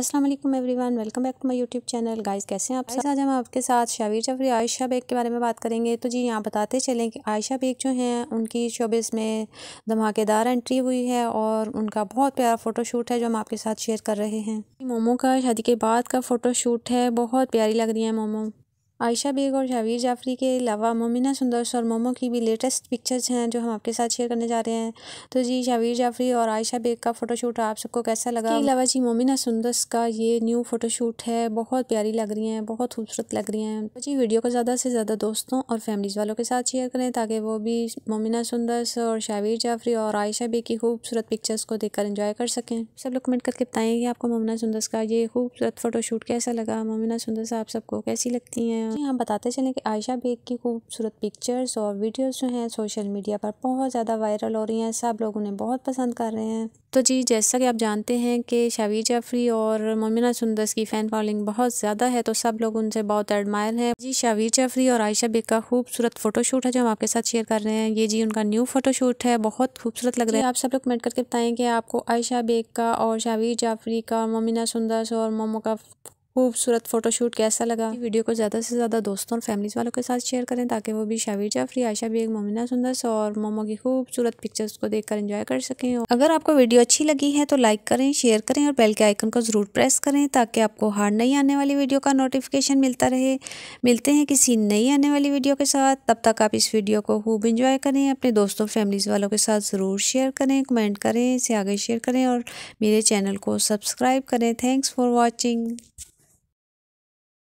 अस्सलाम वालेकुम everyone welcome back to my YouTube channel guys कैसे हैं आप सब आज हम आपके साथ शावीर जफरी आयशा बेग के बारे में बात करेंगे तो जी यहाँ बताते चलें कि आयशा बेग जो हैं उनकी शोबिस में धमाकेदार एंट्री हुई है और उनका बहुत प्यारा फ़ोटोशूट है जो हम आपके साथ शेयर कर रहे हैं मोमो का शादी के बाद का फ़ोटोशूट है बहुत प्यारी लग रही है मोमो आयशा बेग और शावीर जाफरी के अलावा मोमिना सुंदर और मोमो की भी लेटेस्ट पिक्चर्स हैं जो हम आपके साथ शेयर करने जा रहे हैं तो जी शावीर जाफरी और आयशा बेग का फ़ोटोशूट आप सबको कैसा लगा इसके अलावा जी मोमिना सुंदर का ये न्यू फ़ोटोशूट है बहुत प्यारी लग रही हैं बहुत खूबसूरत लग रही हैं तो जी वीडियो को ज़्यादा से ज़्यादा दोस्तों और फैमिलीज़ वालों के साथ शेयर करें ताकि वो भी मोमिना सुंदर और शावीर जाफरी और आयशा बेग की खूबसूरत पिक्चर्स को देखकर इंजॉय कर सकें सब लोग कमेंट करके बताएँ कि आपको मोमिना सुंदर का ये खूबसूरत फ़ोटोशूट कैसा लगा मोमिना सुंदर आप सबको कैसी लगती हैं जी हम हाँ, बताते चले कि आयशा बेग की खूबसूरत पिक्चर्स और वीडियोस जो हैं सोशल मीडिया पर बहुत ज़्यादा वायरल हो रही हैं सब लोग उन्हें बहुत पसंद कर रहे हैं तो जी जैसा कि आप जानते हैं कि शावीर जाफरी और मोमिना सुंदस की फ़ैन फॉलोइंग बहुत ज़्यादा है तो सब लोग उनसे बहुत एडमायर हैं जी शावीर जाफरी और आयशा बेग का खूबसूरत फोटोशूट है जो हम आपके साथ शेयर कर रहे हैं ये जी उनका न्यू फोटोशूट है बहुत खूबसूरत लग रहा है आप सब लोग कमेंट करके बताएँ कि आपको आयशा बेग का और शावीर जाफरी का मोमिना सुंदस और मोमो का खूबसूरत फोटोशूट कैसा लगा वीडियो को ज़्यादा से ज़्यादा दोस्तों और फैमिलीज़ वालों के साथ शेयर करें ताकि वो भी शाविर जाफरी आयशा एक मोमिना सुंदर और मोमो की खूबसूरत पिक्चर्स को देखकर एंजॉय कर सकें अगर आपको वीडियो अच्छी लगी है तो लाइक करें शेयर करें और बेल के आइकन को ज़रूर प्रेस करें ताकि आपको हार नहीं आने वाली वीडियो का नोटिफिकेशन मिलता रहे मिलते हैं किसी नई आने वाली वीडियो के साथ तब तक आप इस वीडियो को खूब इंजॉय करें अपने दोस्तों फैमिलीज़ वालों के साथ ज़रूर शेयर करें कमेंट करें इसे आगे शेयर करें और मेरे चैनल को सब्सक्राइब करें थैंक्स फॉर वॉचिंग